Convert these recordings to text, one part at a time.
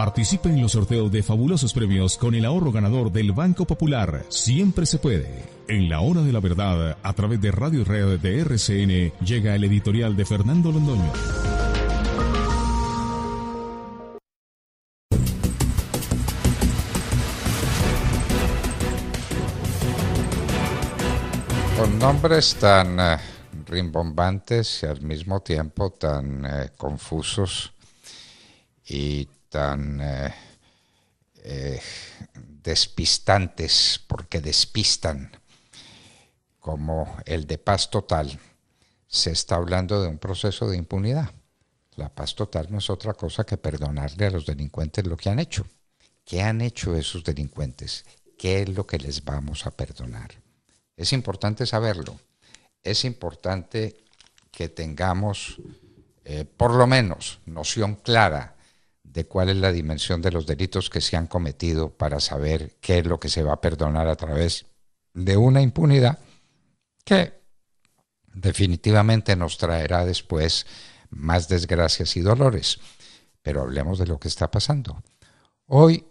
Participe en los sorteos de fabulosos premios con el ahorro ganador del Banco Popular. Siempre se puede. En la hora de la verdad, a través de Radio Red de RCN, llega el editorial de Fernando Londoño. Con nombres tan eh, rimbombantes y al mismo tiempo tan eh, confusos y tan eh, eh, despistantes porque despistan como el de paz total, se está hablando de un proceso de impunidad. La paz total no es otra cosa que perdonarle a los delincuentes lo que han hecho. ¿Qué han hecho esos delincuentes? ¿Qué es lo que les vamos a perdonar? Es importante saberlo. Es importante que tengamos, eh, por lo menos, noción clara de cuál es la dimensión de los delitos que se han cometido para saber qué es lo que se va a perdonar a través de una impunidad que definitivamente nos traerá después más desgracias y dolores. Pero hablemos de lo que está pasando. Hoy,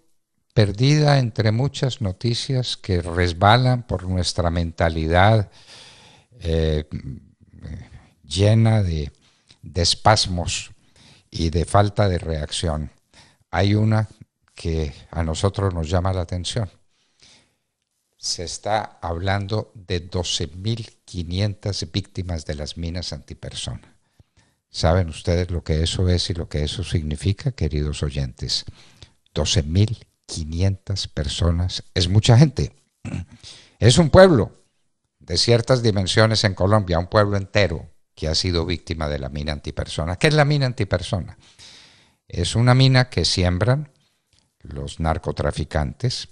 perdida entre muchas noticias que resbalan por nuestra mentalidad eh, llena de espasmos, y de falta de reacción. Hay una que a nosotros nos llama la atención. Se está hablando de 12.500 víctimas de las minas antipersona. ¿Saben ustedes lo que eso es y lo que eso significa, queridos oyentes? 12.500 personas es mucha gente. Es un pueblo de ciertas dimensiones en Colombia, un pueblo entero que ha sido víctima de la mina antipersona. ¿Qué es la mina antipersona? Es una mina que siembran los narcotraficantes,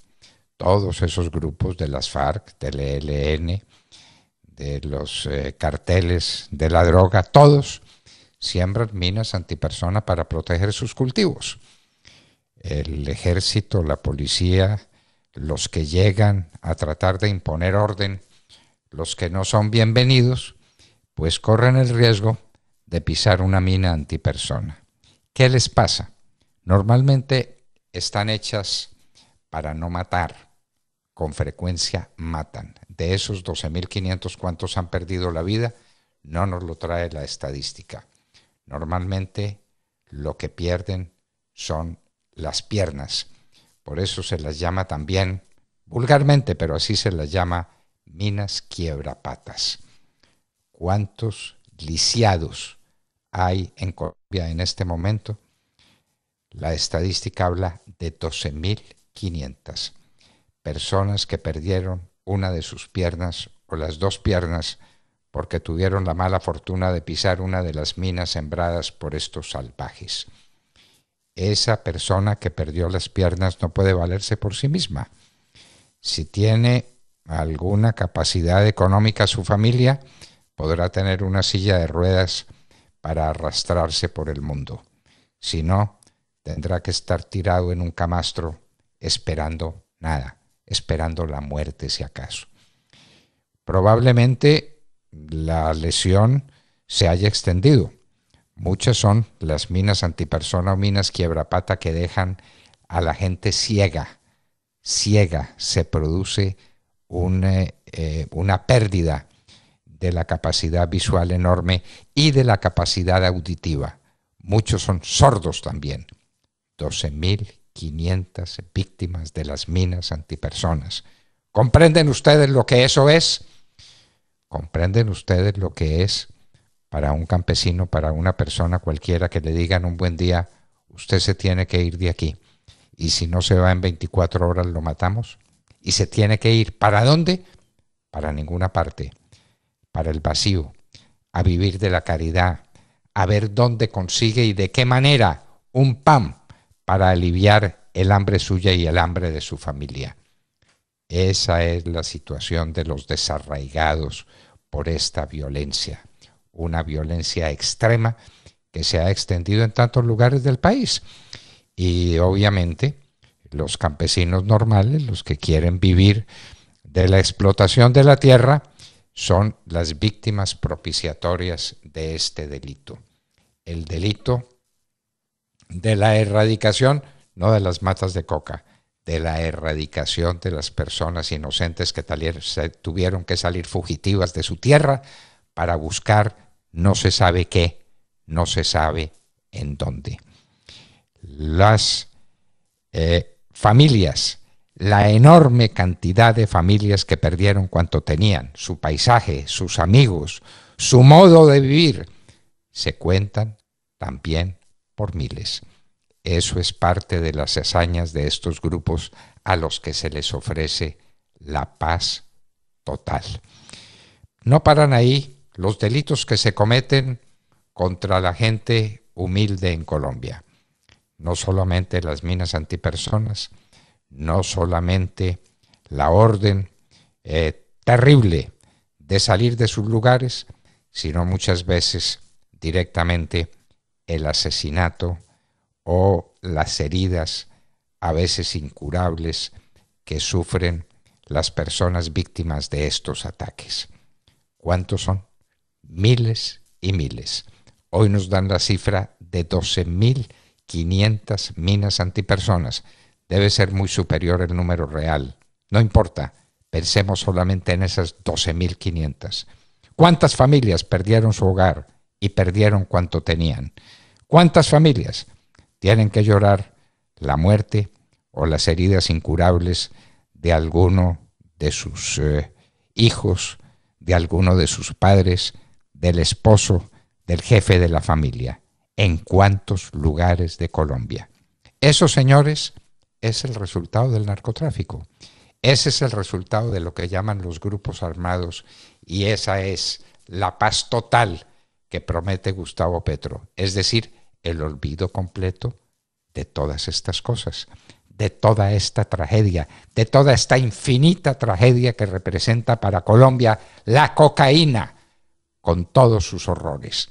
todos esos grupos de las FARC, del ELN, de los eh, carteles de la droga, todos siembran minas antipersona para proteger sus cultivos. El ejército, la policía, los que llegan a tratar de imponer orden, los que no son bienvenidos, pues corren el riesgo de pisar una mina antipersona. ¿Qué les pasa? Normalmente están hechas para no matar. Con frecuencia matan. De esos 12.500 cuantos han perdido la vida, no nos lo trae la estadística. Normalmente lo que pierden son las piernas. Por eso se las llama también, vulgarmente, pero así se las llama minas quiebrapatas cuántos lisiados hay en Colombia en este momento, la estadística habla de 12.500 personas que perdieron una de sus piernas o las dos piernas porque tuvieron la mala fortuna de pisar una de las minas sembradas por estos salvajes. Esa persona que perdió las piernas no puede valerse por sí misma. Si tiene alguna capacidad económica su familia, podrá tener una silla de ruedas para arrastrarse por el mundo. Si no, tendrá que estar tirado en un camastro esperando nada, esperando la muerte si acaso. Probablemente la lesión se haya extendido. Muchas son las minas antipersona o minas quiebrapata que dejan a la gente ciega. Ciega se produce eh, eh, una pérdida de la capacidad visual enorme y de la capacidad auditiva. Muchos son sordos también. 12.500 víctimas de las minas antipersonas. ¿Comprenden ustedes lo que eso es? ¿Comprenden ustedes lo que es para un campesino, para una persona cualquiera que le digan un buen día, usted se tiene que ir de aquí? Y si no se va en 24 horas, lo matamos. Y se tiene que ir. ¿Para dónde? Para ninguna parte para el vacío, a vivir de la caridad, a ver dónde consigue y de qué manera un pan para aliviar el hambre suya y el hambre de su familia. Esa es la situación de los desarraigados por esta violencia, una violencia extrema que se ha extendido en tantos lugares del país. Y obviamente los campesinos normales, los que quieren vivir de la explotación de la tierra, son las víctimas propiciatorias de este delito. El delito de la erradicación, no de las matas de coca, de la erradicación de las personas inocentes que tuvieron que salir fugitivas de su tierra para buscar no se sabe qué, no se sabe en dónde. Las eh, familias la enorme cantidad de familias que perdieron cuanto tenían, su paisaje, sus amigos, su modo de vivir, se cuentan también por miles. Eso es parte de las hazañas de estos grupos a los que se les ofrece la paz total. No paran ahí los delitos que se cometen contra la gente humilde en Colombia. No solamente las minas antipersonas, no solamente la orden eh, terrible de salir de sus lugares, sino muchas veces directamente el asesinato o las heridas a veces incurables que sufren las personas víctimas de estos ataques. ¿Cuántos son? Miles y miles. Hoy nos dan la cifra de 12.500 minas antipersonas debe ser muy superior el número real. No importa, pensemos solamente en esas 12.500. ¿Cuántas familias perdieron su hogar y perdieron cuanto tenían? ¿Cuántas familias tienen que llorar la muerte o las heridas incurables de alguno de sus eh, hijos, de alguno de sus padres, del esposo, del jefe de la familia, en cuántos lugares de Colombia. Esos señores es el resultado del narcotráfico. Ese es el resultado de lo que llaman los grupos armados y esa es la paz total que promete Gustavo Petro, es decir, el olvido completo de todas estas cosas, de toda esta tragedia, de toda esta infinita tragedia que representa para Colombia la cocaína con todos sus horrores.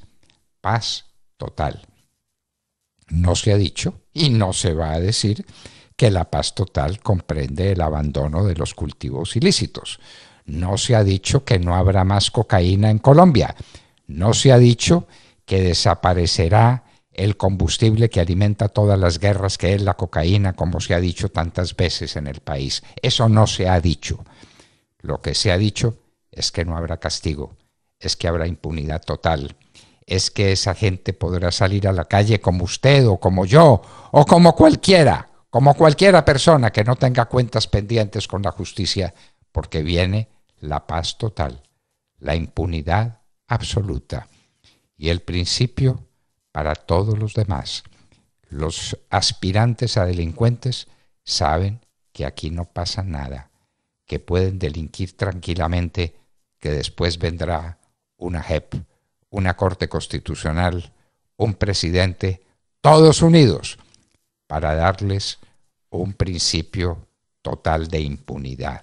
Paz total. No se ha dicho y no se va a decir que la paz total comprende el abandono de los cultivos ilícitos. No se ha dicho que no habrá más cocaína en Colombia. No se ha dicho que desaparecerá el combustible que alimenta todas las guerras, que es la cocaína, como se ha dicho tantas veces en el país. Eso no se ha dicho. Lo que se ha dicho es que no habrá castigo, es que habrá impunidad total, es que esa gente podrá salir a la calle como usted o como yo o como cualquiera como cualquiera persona que no tenga cuentas pendientes con la justicia, porque viene la paz total, la impunidad absoluta y el principio para todos los demás. Los aspirantes a delincuentes saben que aquí no pasa nada, que pueden delinquir tranquilamente, que después vendrá una JEP, una Corte Constitucional, un presidente, todos unidos para darles un principio total de impunidad.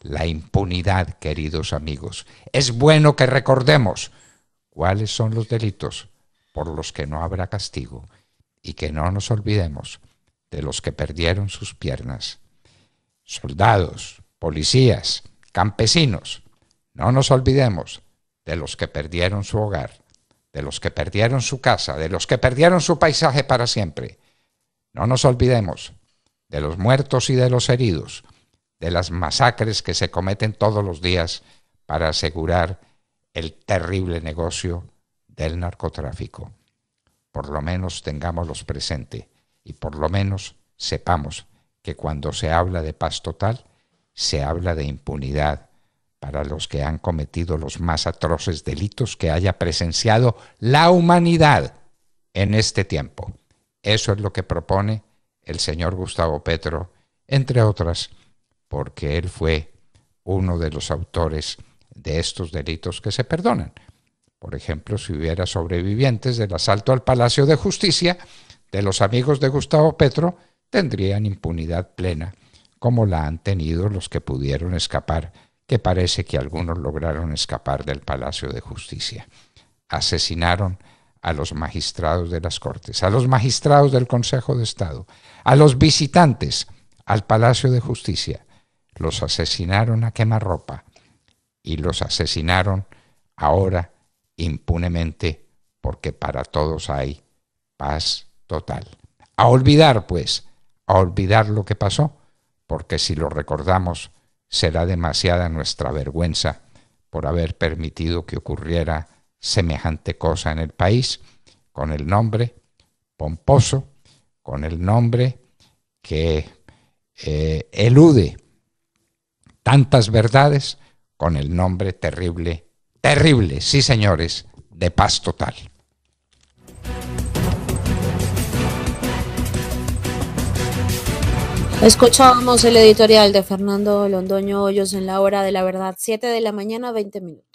La impunidad, queridos amigos. Es bueno que recordemos cuáles son los delitos por los que no habrá castigo y que no nos olvidemos de los que perdieron sus piernas. Soldados, policías, campesinos, no nos olvidemos de los que perdieron su hogar, de los que perdieron su casa, de los que perdieron su paisaje para siempre. No nos olvidemos de los muertos y de los heridos, de las masacres que se cometen todos los días para asegurar el terrible negocio del narcotráfico. Por lo menos tengámoslos presente y por lo menos sepamos que cuando se habla de paz total, se habla de impunidad para los que han cometido los más atroces delitos que haya presenciado la humanidad en este tiempo. Eso es lo que propone el señor Gustavo Petro, entre otras, porque él fue uno de los autores de estos delitos que se perdonan. Por ejemplo, si hubiera sobrevivientes del asalto al Palacio de Justicia de los amigos de Gustavo Petro, tendrían impunidad plena, como la han tenido los que pudieron escapar, que parece que algunos lograron escapar del Palacio de Justicia. Asesinaron a los magistrados de las Cortes, a los magistrados del Consejo de Estado, a los visitantes al Palacio de Justicia. Los asesinaron a quemarropa y los asesinaron ahora impunemente porque para todos hay paz total. A olvidar, pues, a olvidar lo que pasó, porque si lo recordamos será demasiada nuestra vergüenza por haber permitido que ocurriera semejante cosa en el país, con el nombre pomposo, con el nombre que eh, elude tantas verdades, con el nombre terrible, terrible, sí señores, de paz total. Escuchábamos el editorial de Fernando Londoño Hoyos en la hora de la verdad, 7 de la mañana, 20 minutos.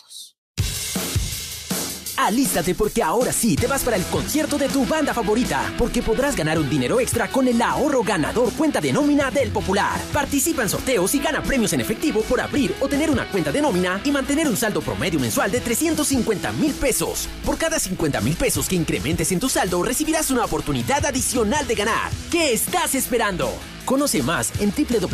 Alístate porque ahora sí te vas para el concierto de tu banda favorita, porque podrás ganar un dinero extra con el ahorro ganador cuenta de nómina del Popular. Participa en sorteos y gana premios en efectivo por abrir o tener una cuenta de nómina y mantener un saldo promedio mensual de 350 mil pesos. Por cada 50 mil pesos que incrementes en tu saldo, recibirás una oportunidad adicional de ganar. ¿Qué estás esperando? Conoce más en www